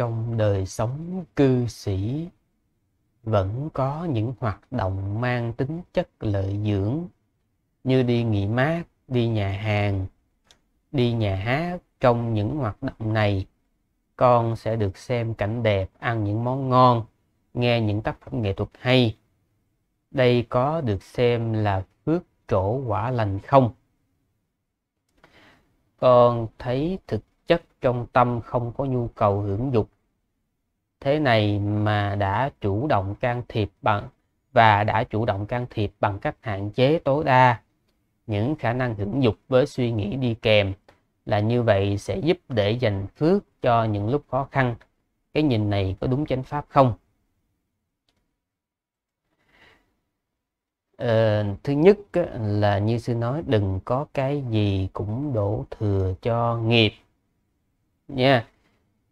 trong đời sống cư sĩ vẫn có những hoạt động mang tính chất lợi dưỡng như đi nghỉ mát đi nhà hàng đi nhà hát trong những hoạt động này con sẽ được xem cảnh đẹp ăn những món ngon nghe những tác phẩm nghệ thuật hay đây có được xem là phước trổ quả lành không con thấy thực chất trong tâm không có nhu cầu hưởng dục thế này mà đã chủ động can thiệp bằng và đã chủ động can thiệp bằng cách hạn chế tối đa những khả năng hưởng dục với suy nghĩ đi kèm là như vậy sẽ giúp để dành phước cho những lúc khó khăn cái nhìn này có đúng chánh pháp không ờ, thứ nhất là như sư nói đừng có cái gì cũng đổ thừa cho nghiệp nha yeah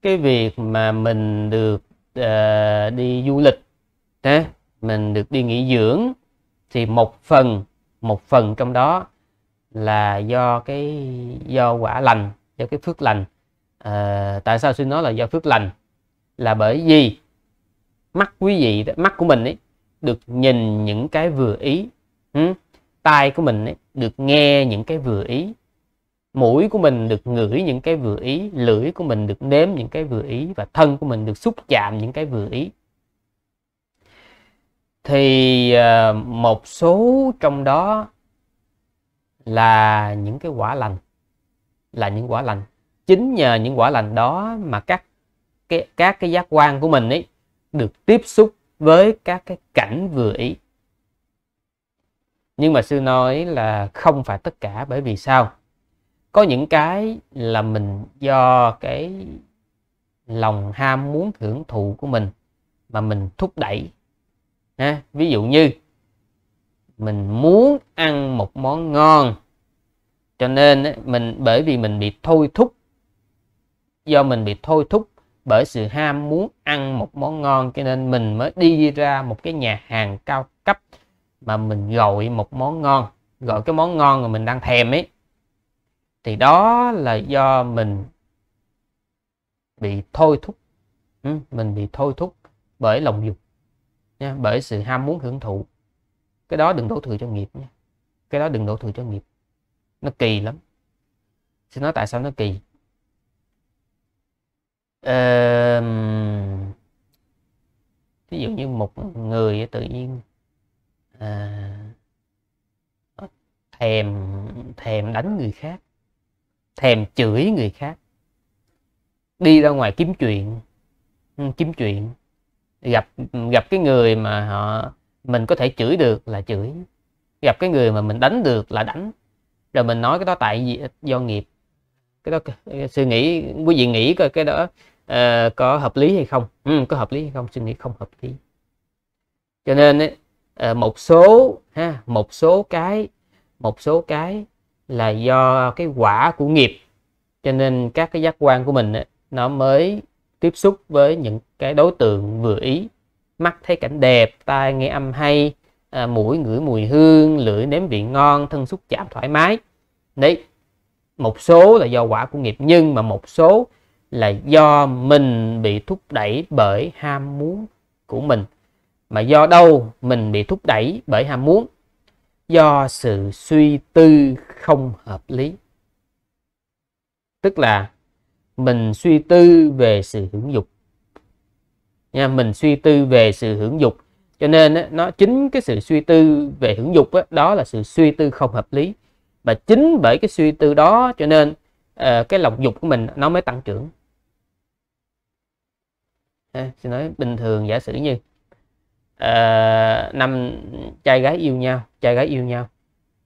cái việc mà mình được uh, đi du lịch ha, mình được đi nghỉ dưỡng thì một phần một phần trong đó là do cái do quả lành do cái phước lành à, tại sao xin nói là do phước lành là bởi vì mắt quý vị mắt của mình ấy được nhìn những cái vừa ý ừ? tai của mình ấy được nghe những cái vừa ý mũi của mình được ngửi những cái vừa ý lưỡi của mình được nếm những cái vừa ý và thân của mình được xúc chạm những cái vừa ý thì ờ, một số trong đó là những cái quả lành là những quả lành chính nhờ những quả lành đó mà các cái các cái giác quan của mình ấy được tiếp xúc với các cái cảnh vừa ý nhưng mà sư nói là không phải tất cả bởi vì sao có những cái là mình do cái lòng ham muốn hưởng thụ của mình mà mình thúc đẩy ha ví dụ như mình muốn ăn một món ngon cho nên mình bởi vì mình bị thôi thúc do mình bị thôi thúc bởi sự ham muốn ăn một món ngon cho nên mình mới đi ra một cái nhà hàng cao cấp mà mình gọi một món ngon gọi cái món ngon mà mình đang thèm ấy thì đó là do mình bị thôi thúc ừ, mình bị thôi thúc bởi lòng dục nha bởi sự ham muốn hưởng thụ cái đó đừng đổ thừa cho nghiệp nha cái đó đừng đổ thừa cho nghiệp nó kỳ lắm xin nói tại sao nó kỳ ờ, ví dụ như một người tự nhiên à, thèm thèm đánh người khác thèm chửi người khác đi ra ngoài kiếm chuyện ừ, kiếm chuyện gặp gặp cái người mà họ mình có thể chửi được là chửi gặp cái người mà mình đánh được là đánh rồi mình nói cái đó tại vì do nghiệp cái đó suy nghĩ quý vị nghĩ coi cái đó uh, có hợp lý hay không ừ, có hợp lý hay không suy nghĩ không hợp lý cho nên uh, một số ha một số cái một số cái là do cái quả của nghiệp cho nên các cái giác quan của mình ấy, nó mới tiếp xúc với những cái đối tượng vừa ý mắt thấy cảnh đẹp tai nghe âm hay à, mũi ngửi mùi hương lưỡi nếm vị ngon thân xúc chạm thoải mái đấy một số là do quả của nghiệp nhưng mà một số là do mình bị thúc đẩy bởi ham muốn của mình mà do đâu mình bị thúc đẩy bởi ham muốn do sự suy tư không hợp lý tức là mình suy tư về sự hưởng dục nha mình suy tư về sự hưởng dục cho nên nó chính cái sự suy tư về hưởng dục á, đó là sự suy tư không hợp lý và chính bởi cái suy tư đó cho nên ờ, cái lòng dục của mình nó mới tăng trưởng à, xin nói bình thường giả sử như uh, năm trai gái yêu nhau trai gái yêu nhau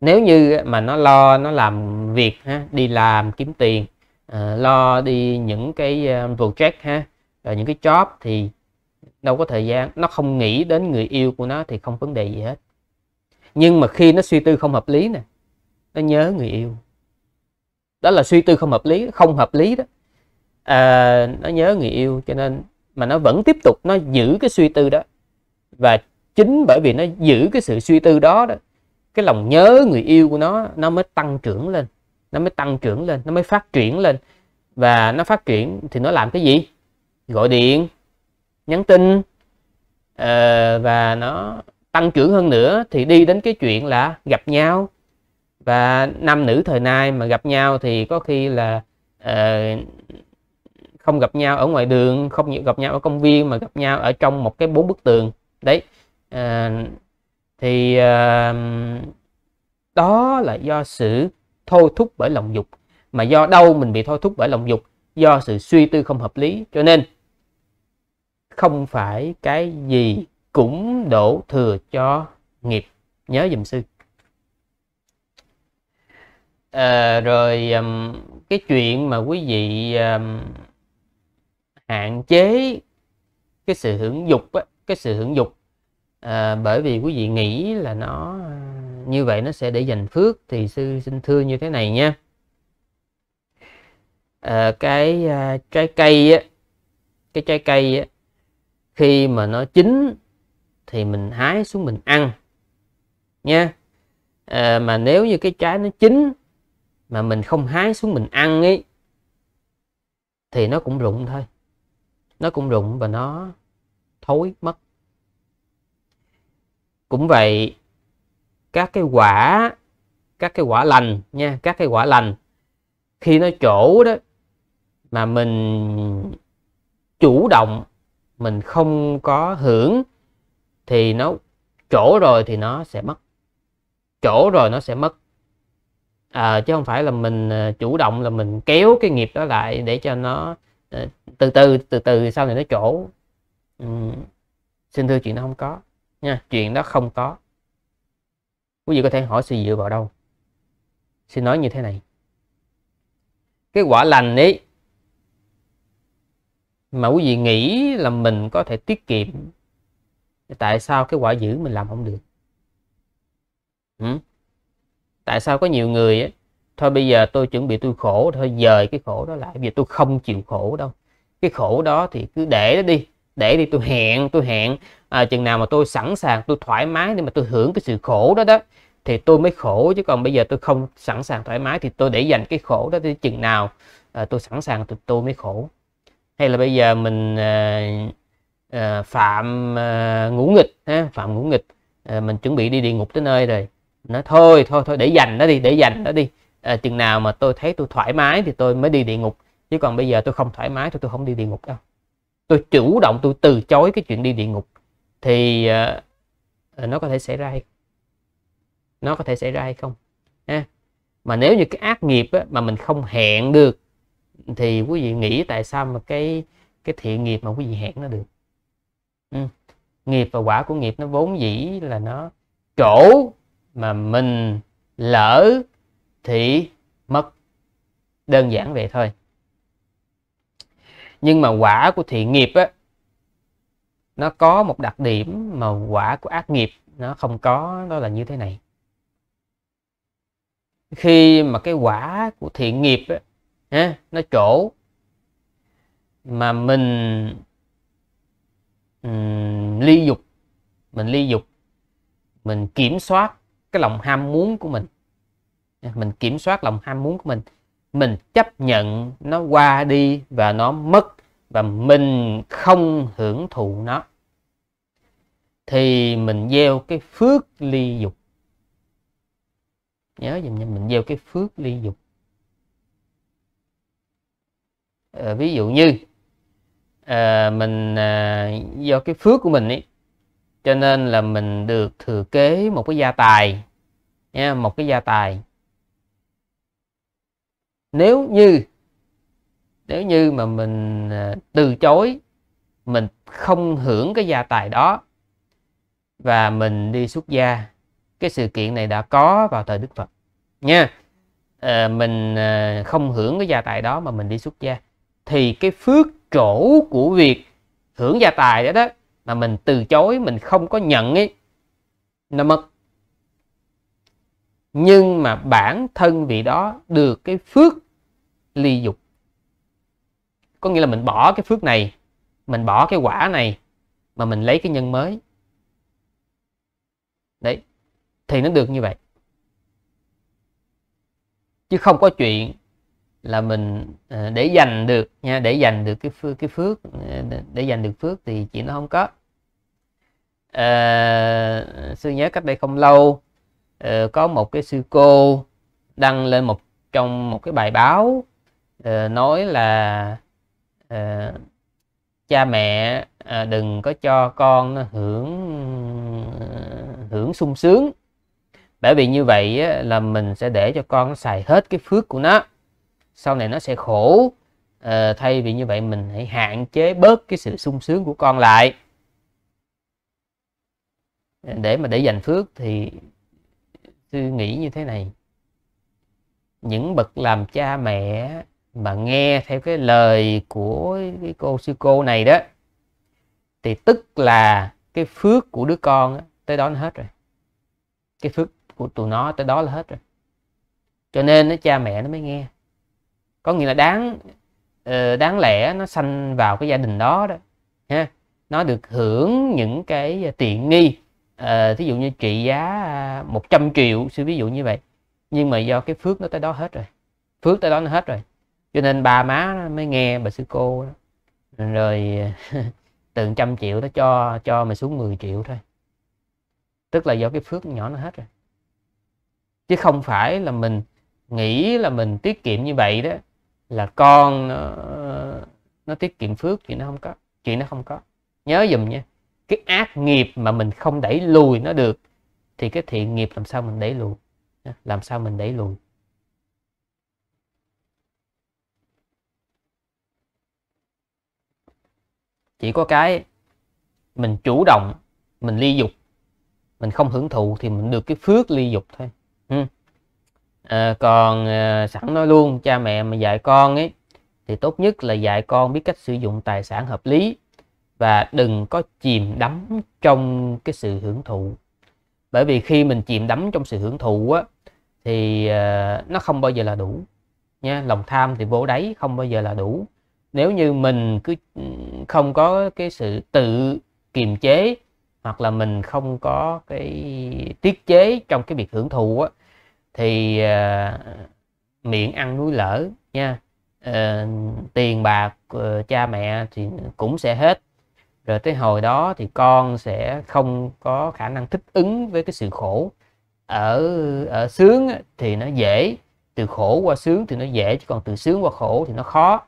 nếu như mà nó lo nó làm việc ha, đi làm kiếm tiền à, lo đi những cái ờ, project ha rồi những cái job thì đâu có thời gian nó không nghĩ đến người yêu của nó thì không vấn đề gì hết nhưng mà khi nó suy tư không hợp lý nè nó nhớ người yêu đó là suy tư không hợp lý không hợp lý đó à, nó nhớ người yêu cho nên mà nó vẫn tiếp tục nó giữ cái suy tư đó và chính bởi vì nó giữ cái sự suy tư đó đó cái lòng nhớ người yêu của nó nó mới tăng trưởng lên nó mới tăng trưởng lên nó mới phát triển lên và nó phát triển thì nó làm cái gì gọi điện nhắn tin ờ, và nó tăng trưởng hơn nữa thì đi đến cái chuyện là gặp nhau và nam nữ thời nay mà gặp nhau thì có khi là ờ, không gặp nhau ở ngoài đường không gặp nhau ở công viên mà gặp nhau ở trong một cái bốn bức tường đấy ờ, thì uh, đó là do sự thôi thúc bởi lòng dục mà do đâu mình bị thôi thúc bởi lòng dục do sự suy tư không hợp lý cho nên không phải cái gì cũng đổ thừa cho nghiệp nhớ dùm sư à, rồi um, cái chuyện mà quý vị um, hạn chế cái sự hưởng dục á, cái sự hưởng dục à, bởi vì quý vị nghĩ là nó ờ, như vậy nó sẽ để dành phước thì sư xin thưa như thế này nha à, cái à, trái cây á, cái trái cây á, khi mà nó chín thì mình hái xuống mình ăn nha à, mà nếu như cái trái nó chín mà mình không hái xuống mình ăn ấy thì nó cũng rụng thôi nó cũng rụng và nó thối mất cũng vậy các cái quả các cái quả lành nha các cái quả lành khi nó chỗ đó mà mình chủ động mình không có hưởng thì nó chỗ rồi thì nó sẽ mất chỗ rồi nó sẽ mất à, chứ không phải là mình à, chủ động là mình kéo cái nghiệp đó lại để cho nó à, từ từ từ từ sau này nó chỗ ừ. xin thưa chuyện nó không có nha chuyện đó không có quý vị có thể hỏi sự dựa vào đâu xin nói như thế này cái quả lành ấy mà quý vị nghĩ là mình có thể tiết kiệm tại sao cái quả dữ mình làm không được ừ? tại sao có nhiều người ấy, thôi bây giờ tôi chuẩn bị tôi khổ thôi dời cái khổ đó lại vì tôi không chịu khổ đâu cái khổ đó thì cứ để nó đi để đi tôi hẹn tôi hẹn à, chừng nào mà tôi sẵn sàng tôi thoải mái để mà tôi hưởng cái sự khổ đó đó thì tôi mới khổ chứ còn bây giờ tôi không sẵn sàng thoải mái thì tôi để dành cái khổ đó thì chừng nào à, tôi sẵn sàng thì tôi mới khổ hay là bây giờ mình à, à, phạm à, ngũ nghịch ha, phạm ngũ nghịch à, mình chuẩn bị đi địa ngục tới nơi rồi nó thôi thôi thôi để dành nó đi để dành nó đi à, chừng nào mà tôi thấy tôi thoải mái thì tôi mới đi địa ngục chứ còn bây giờ tôi không thoải mái thì tôi không đi địa ngục đâu tôi chủ động tôi từ chối cái chuyện đi địa ngục thì uh, nó có thể xảy ra hay không? nó có thể xảy ra hay không ha mà nếu như cái ác nghiệp á, mà mình không hẹn được thì quý vị nghĩ tại sao mà cái cái thiện nghiệp mà quý vị hẹn nó được ừ. nghiệp và quả của nghiệp nó vốn dĩ là nó chỗ mà mình lỡ thì mất đơn giản vậy thôi nhưng mà quả của thiện nghiệp á nó có một đặc điểm mà quả của ác nghiệp nó không có đó là như thế này khi mà cái quả của thiện nghiệp á, ha, nó trổ mà mình um, ly dục mình ly dục mình kiểm soát cái lòng ham muốn của mình mình kiểm soát lòng ham muốn của mình mình chấp nhận nó qua đi và nó mất và mình không hưởng thụ nó thì mình gieo cái phước ly dục nhớ dùm nha mình gieo cái phước ly dục à, ví dụ như à, mình à, do cái phước của mình ấy cho nên là mình được thừa kế một cái gia tài nha một cái gia tài nếu như nếu như mà mình à, từ chối mình không hưởng cái gia tài đó và mình đi xuất gia cái sự kiện này đã có vào thời đức phật nha à, mình à, không hưởng cái gia tài đó mà mình đi xuất gia thì cái phước trổ của việc hưởng gia tài đó đó mà mình từ chối mình không có nhận ấy nó mất nhưng mà bản thân vị đó được cái phước ly dục có nghĩa là mình bỏ cái phước này mình bỏ cái quả này mà mình lấy cái nhân mới đấy thì nó được như vậy chứ không có chuyện là mình ờ, để giành được nha để giành được cái phước cái phước ờ, để giành được phước thì chị nó không có à, sư nhớ cách đây không lâu có một cái sư cô đăng lên một trong một cái bài báo Ờ, nói là uh, cha mẹ uh, đừng có cho con nó hưởng uh, hưởng sung sướng bởi vì như vậy á, là mình sẽ để cho con nó xài hết cái phước của nó sau này nó sẽ khổ à, thay vì như vậy mình hãy hạn chế bớt cái sự sung sướng của con lại để mà để dành phước thì tôi nghĩ như thế này những bậc làm cha mẹ mà nghe theo cái lời của cái cô sư cô này đó thì tức là cái phước của đứa con đó, tới đó nó hết rồi cái phước của tụi nó tới đó là hết rồi cho nên nó cha mẹ nó mới nghe có nghĩa là đáng ờ, đáng lẽ nó sanh vào cái gia đình đó đó ha nó được hưởng những cái tiện nghi à, thí dụ như trị giá 100 à, triệu sư ví dụ như vậy nhưng mà do cái phước nó tới đó hết rồi phước tới đó nó hết rồi cho nên ba má mới nghe bà sư cô đó. rồi từ trăm triệu nó cho cho mày xuống 10 triệu thôi tức là do cái phước nhỏ nó hết rồi chứ không phải là mình nghĩ là mình tiết kiệm như vậy đó là con nó nó tiết kiệm phước chuyện nó không có chuyện nó không có nhớ dùm nha cái ác nghiệp mà mình không đẩy lùi nó được thì cái thiện nghiệp làm sao mình đẩy lùi làm sao mình đẩy lùi chỉ có cái mình chủ động mình ly dục mình không hưởng thụ thì mình được cái phước ly dục thôi ừ. à, còn à, sẵn nói luôn cha mẹ mà dạy con ấy thì tốt nhất là dạy con biết cách sử dụng tài sản hợp lý và đừng có chìm đắm trong cái sự hưởng thụ bởi vì khi mình chìm đắm trong sự hưởng thụ á thì à, nó không bao giờ là đủ nha lòng tham thì vô đáy không bao giờ là đủ nếu như mình cứ không có cái sự tự kiềm chế hoặc là mình không có cái tiết chế trong cái việc hưởng thụ á, thì uh, miệng ăn núi lỡ nha uh, tiền bạc uh, cha mẹ thì cũng sẽ hết rồi tới hồi đó thì con sẽ không có khả năng thích ứng với cái sự khổ ở ở sướng thì nó dễ từ khổ qua sướng thì nó dễ chứ còn từ sướng qua khổ thì nó khó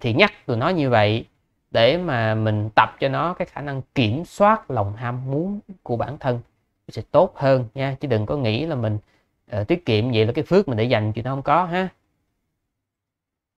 thì nhắc tụi nó như vậy để mà mình tập cho nó cái khả năng kiểm soát lòng ham muốn của bản thân sẽ tốt hơn nha chứ đừng có nghĩ là mình uh, tiết kiệm vậy là cái phước mình để dành chuyện nó không có ha